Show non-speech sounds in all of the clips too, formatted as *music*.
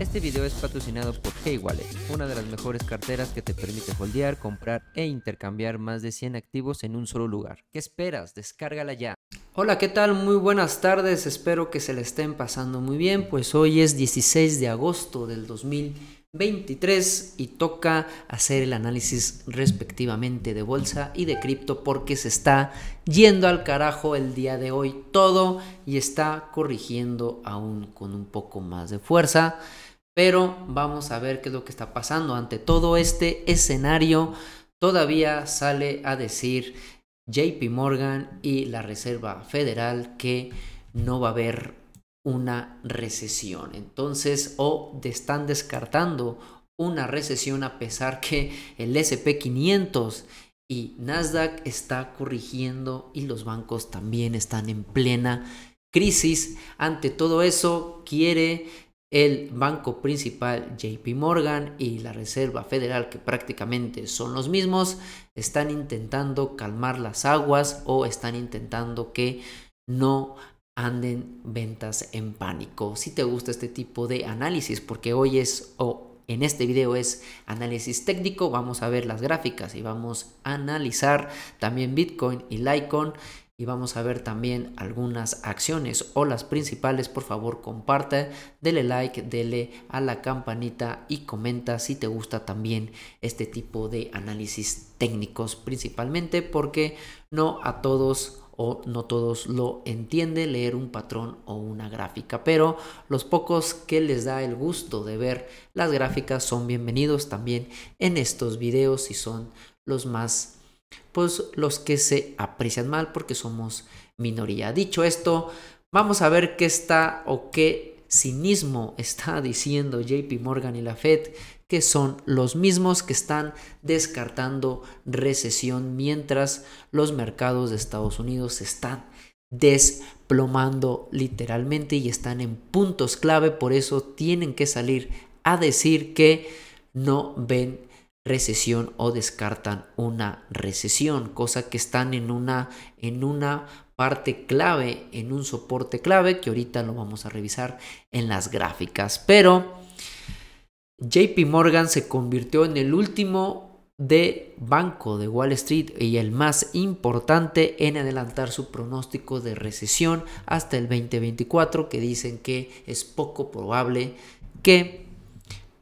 Este video es patrocinado por Hey una de las mejores carteras que te permite foldear, comprar e intercambiar más de 100 activos en un solo lugar. ¿Qué esperas? Descárgala ya. Hola, ¿qué tal? Muy buenas tardes, espero que se le estén pasando muy bien, pues hoy es 16 de agosto del 2023 y toca hacer el análisis respectivamente de bolsa y de cripto porque se está yendo al carajo el día de hoy todo y está corrigiendo aún con un poco más de fuerza pero vamos a ver qué es lo que está pasando. Ante todo este escenario, todavía sale a decir JP Morgan y la Reserva Federal que no va a haber una recesión. Entonces, o están descartando una recesión a pesar que el SP500 y Nasdaq está corrigiendo y los bancos también están en plena crisis. Ante todo eso, quiere el banco principal JP Morgan y la Reserva Federal, que prácticamente son los mismos, están intentando calmar las aguas o están intentando que no anden ventas en pánico. Si te gusta este tipo de análisis, porque hoy es o en este video es análisis técnico, vamos a ver las gráficas y vamos a analizar también Bitcoin y Litecoin y vamos a ver también algunas acciones o las principales. Por favor, comparte, dele like, dele a la campanita y comenta si te gusta también este tipo de análisis técnicos, principalmente porque no a todos o no todos lo entiende leer un patrón o una gráfica, pero los pocos que les da el gusto de ver las gráficas son bienvenidos también en estos videos y son los más pues los que se aprecian mal porque somos minoría. Dicho esto, vamos a ver qué está o qué cinismo está *laughs* diciendo JP Morgan y la Fed, que son los mismos que están descartando recesión mientras los mercados de Estados Unidos están desplomando literalmente y están en puntos clave, por eso tienen que salir a decir que no ven recesión o descartan una recesión, cosa que están en una, en una parte clave, en un soporte clave que ahorita lo vamos a revisar en las gráficas. Pero JP Morgan se convirtió en el último de banco de Wall Street y el más importante en adelantar su pronóstico de recesión hasta el 2024 que dicen que es poco probable que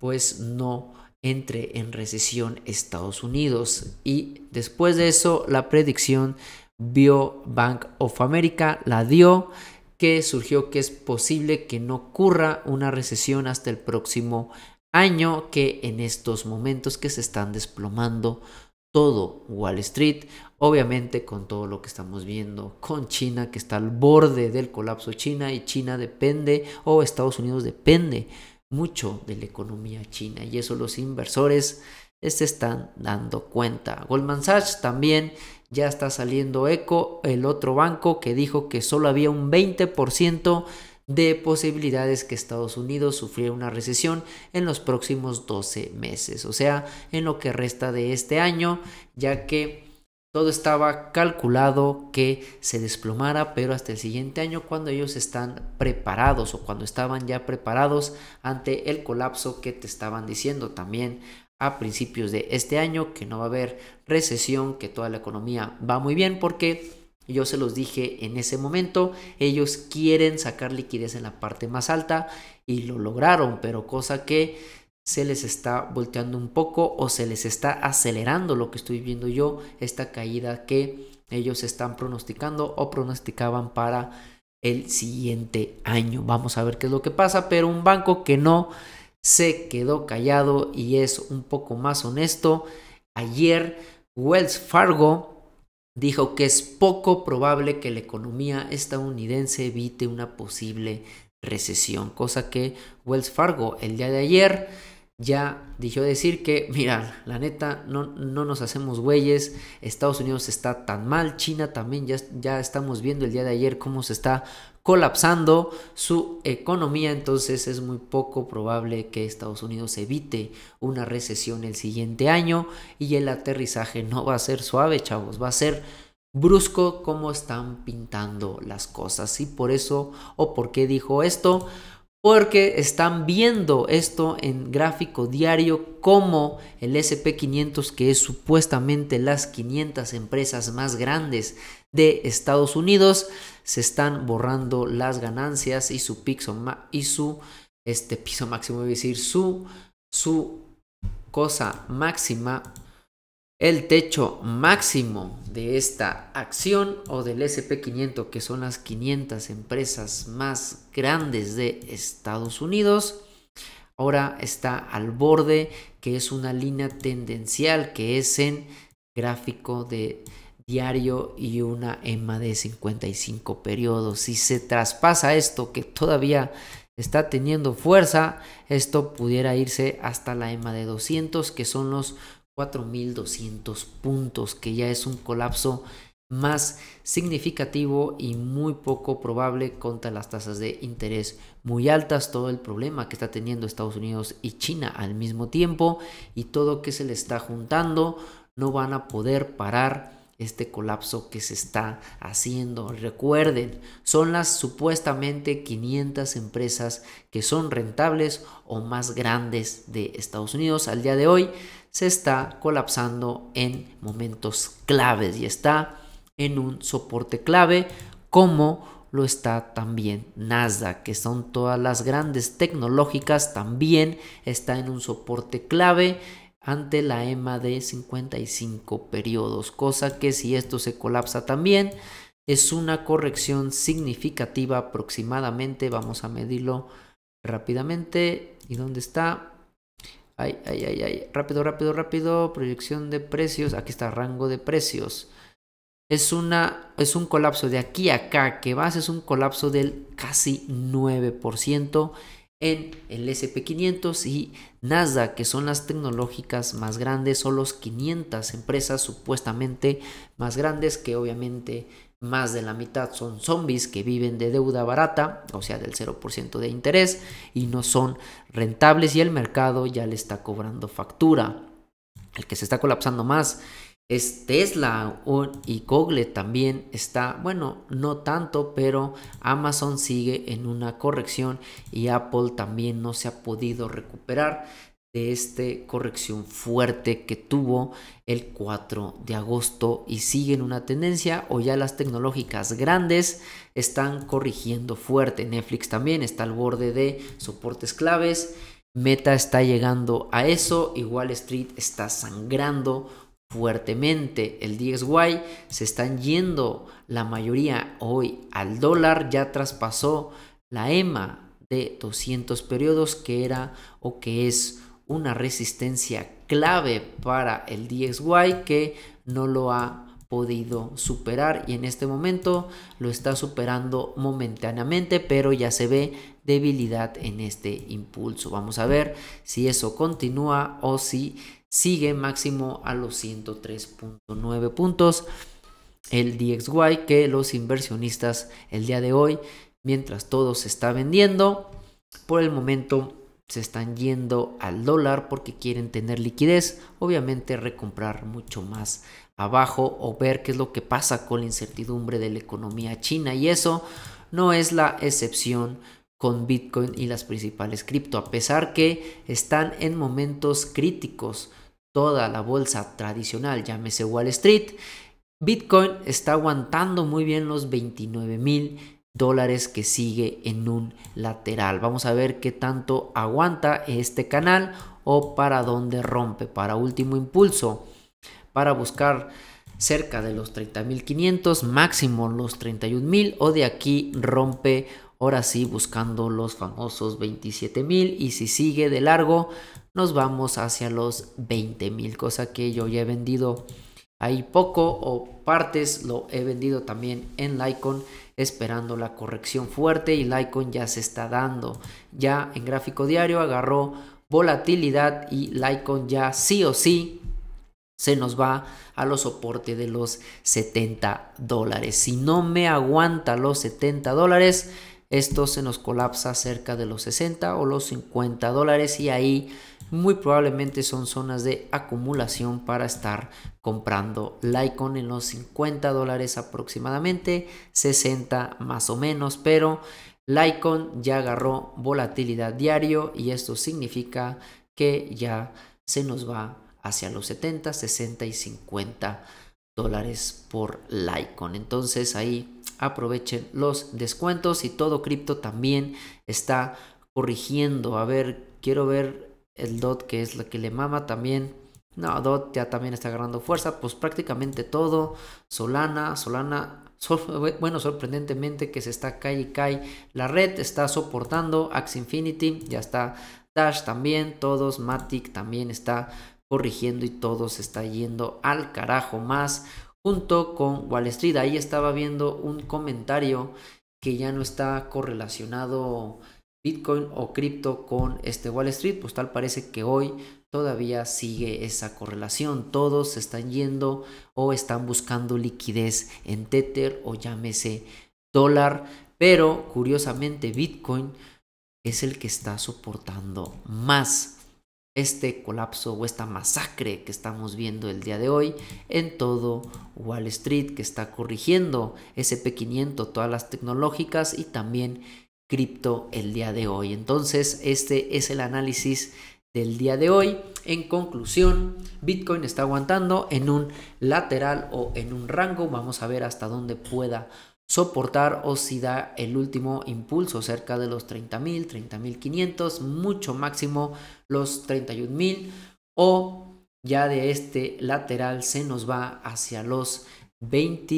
pues no entre en recesión Estados Unidos. Y después de eso, la predicción Bank of America la dio que surgió que es posible que no ocurra una recesión hasta el próximo año, que en estos momentos que se están desplomando todo Wall Street, obviamente con todo lo que estamos viendo con China, que está al borde del colapso China y China depende, o Estados Unidos depende mucho de la economía china y eso los inversores se están dando cuenta. Goldman Sachs también ya está saliendo eco, el otro banco que dijo que solo había un 20% de posibilidades que Estados Unidos sufriera una recesión en los próximos 12 meses, o sea, en lo que resta de este año, ya que todo estaba calculado que se desplomara, pero hasta el siguiente año cuando ellos están preparados o cuando estaban ya preparados ante el colapso que te estaban diciendo también a principios de este año, que no va a haber recesión, que toda la economía va muy bien porque yo se los dije en ese momento, ellos quieren sacar liquidez en la parte más alta y lo lograron, pero cosa que se les está volteando un poco o se les está acelerando lo que estoy viendo yo, esta caída que ellos están pronosticando o pronosticaban para el siguiente año. Vamos a ver qué es lo que pasa, pero un banco que no se quedó callado y es un poco más honesto. Ayer Wells Fargo dijo que es poco probable que la economía estadounidense evite una posible recesión, cosa que Wells Fargo el día de ayer ya dijo decir que, mira, la neta, no, no, nos hacemos güeyes, Estados Unidos está tan mal, China también, ya, ya estamos viendo el día de ayer cómo se está colapsando su economía, entonces es muy poco probable que Estados Unidos evite una recesión el siguiente año y el aterrizaje no va a ser suave, chavos, va a ser brusco como están pintando las cosas y por eso o por qué dijo esto porque están viendo esto en gráfico diario como el SP500, que es supuestamente las 500 empresas más grandes de Estados Unidos, se están borrando las ganancias y su piso y su este piso máximo, es decir, su su cosa máxima el techo máximo de esta acción o del SP500, que son las 500 empresas más grandes de Estados Unidos, ahora está al borde, que es una línea tendencial, que es en gráfico de diario y una EMA de 55 periodos. Si se traspasa esto, que todavía está teniendo fuerza, esto pudiera irse hasta la EMA de 200, que son los 4.200 puntos, que ya es un colapso más significativo y muy poco probable contra las tasas de interés muy altas, todo el problema que está teniendo Estados Unidos y China al mismo tiempo y todo que se le está juntando, no van a poder parar este colapso que se está haciendo. Recuerden, son las supuestamente 500 empresas que son rentables o más grandes de Estados Unidos. Al día de hoy se está colapsando en momentos claves y está en un soporte clave como lo está también Nasdaq, que son todas las grandes tecnológicas, también está en un soporte clave ante la EMA de 55 periodos, cosa que si esto se colapsa también es una corrección significativa aproximadamente, vamos a medirlo rápidamente, ¿y dónde está? Ay, ay, ay, ay. Rápido, rápido, rápido. Proyección de precios. Aquí está, rango de precios. Es, una, es un colapso de aquí a acá que vas, es un colapso del casi 9% en el SP500 y Nasdaq, que son las tecnológicas más grandes, son los 500 empresas supuestamente más grandes que obviamente más de la mitad son zombies que viven de deuda barata, o sea, del 0% de interés, y no son rentables y el mercado ya le está cobrando factura. El que se está colapsando más es Tesla y Google también está, bueno, no tanto, pero Amazon sigue en una corrección y Apple también no se ha podido recuperar de esta corrección fuerte que tuvo el 4 de agosto y siguen una tendencia o ya las tecnológicas grandes están corrigiendo fuerte. Netflix también está al borde de soportes claves. Meta está llegando a eso y Wall Street está sangrando fuertemente. El 10y se están yendo la mayoría hoy al dólar, ya traspasó la EMA de 200 periodos que era o que es una resistencia clave para el DXY que no lo ha podido superar y en este momento lo está superando momentáneamente pero ya se ve debilidad en este impulso vamos a ver si eso continúa o si sigue máximo a los 103.9 puntos el DXY que los inversionistas el día de hoy mientras todo se está vendiendo por el momento se están yendo al dólar porque quieren tener liquidez. Obviamente recomprar mucho más abajo o ver qué es lo que pasa con la incertidumbre de la economía china. Y eso no es la excepción con Bitcoin y las principales cripto. A pesar que están en momentos críticos toda la bolsa tradicional, llámese Wall Street, Bitcoin está aguantando muy bien los 29 mil dólares que sigue en un lateral. Vamos a ver qué tanto aguanta este canal o para dónde rompe. Para último impulso, para buscar cerca de los 30.500, máximo los 31.000 o de aquí rompe ahora sí buscando los famosos 27.000 y si sigue de largo nos vamos hacia los 20.000, cosa que yo ya he vendido hay poco o partes lo he vendido también en Lycon esperando la corrección fuerte y Lycon ya se está dando. Ya en gráfico diario agarró volatilidad y Lycon ya sí o sí se nos va a los soporte de los 70 dólares. Si no me aguanta los 70 dólares, esto se nos colapsa cerca de los 60 o los 50 dólares y ahí muy probablemente son zonas de acumulación para estar comprando Litecoin en los 50 dólares aproximadamente, 60 más o menos, pero Litecoin ya agarró volatilidad diario y esto significa que ya se nos va hacia los 70, 60 y 50 dólares por Litecoin. Entonces ahí aprovechen los descuentos y todo cripto también está corrigiendo. A ver, quiero ver el DOT que es la que le mama también. No, DOT ya también está agarrando fuerza, pues prácticamente todo. Solana, Solana, *laughs* bueno, sorprendentemente que se está cae y cae. La red está soportando, Ax Infinity, ya está Dash también, todos, Matic también está corrigiendo y todo se está yendo al carajo más junto con Wall Street. Ahí estaba viendo un comentario que ya no está correlacionado Bitcoin o cripto con este Wall Street, pues tal parece que hoy todavía sigue esa correlación. Todos están yendo o están buscando liquidez en Tether o llámese dólar, pero curiosamente Bitcoin es el que está soportando más este colapso o esta masacre que estamos viendo el día de hoy en todo Wall Street que está corrigiendo SP500, todas las tecnológicas y también cripto el día de hoy. Entonces, este es el análisis del día de hoy. En conclusión, Bitcoin está aguantando en un lateral o en un rango. Vamos a ver hasta dónde pueda soportar o si da el último impulso cerca de los 30.000, 30.500, mucho máximo los 31.000 o ya de este lateral se nos va hacia los 20,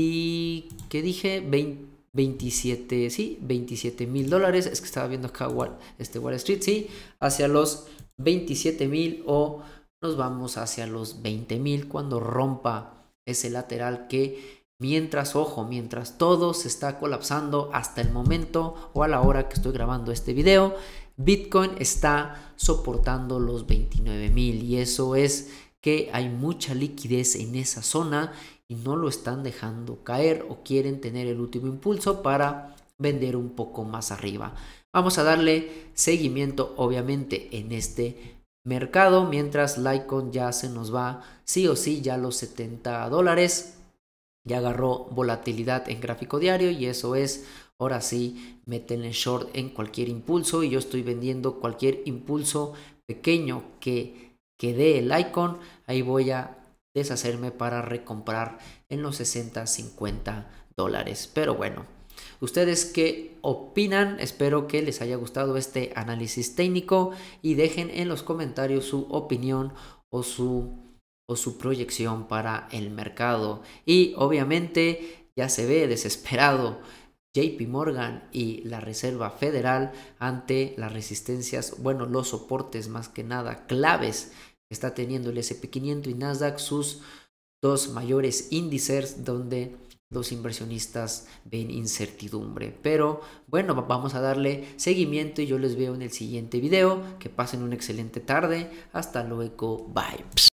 ¿qué dije? 20, 27, sí, 27 mil dólares, es que estaba viendo acá Wall, este Wall Street, sí, hacia los 27.000 o nos vamos hacia los 20.000 cuando rompa ese lateral que Mientras, ojo, mientras todo se está colapsando hasta el momento o a la hora que estoy grabando este video, Bitcoin está soportando los 29 mil y eso es que hay mucha liquidez en esa zona y no lo están dejando caer o quieren tener el último impulso para vender un poco más arriba. Vamos a darle seguimiento obviamente en este mercado mientras Litecoin ya se nos va sí o sí ya los 70 dólares ya agarró volatilidad en gráfico diario y eso es, ahora sí, meten en short en cualquier impulso y yo estoy vendiendo cualquier impulso pequeño que, que dé el icon, ahí voy a deshacerme para recomprar en los 60, 50 dólares. Pero bueno, ¿ustedes qué opinan? Espero que les haya gustado este análisis técnico y dejen en los comentarios su opinión o su o su proyección para el mercado. Y obviamente ya se ve desesperado JP Morgan y la Reserva Federal ante las resistencias, bueno, los soportes más que nada claves que está teniendo el SP500 y Nasdaq, sus dos mayores índices donde los inversionistas ven incertidumbre. Pero bueno, vamos a darle seguimiento y yo les veo en el siguiente video. Que pasen una excelente tarde. Hasta luego. Bye.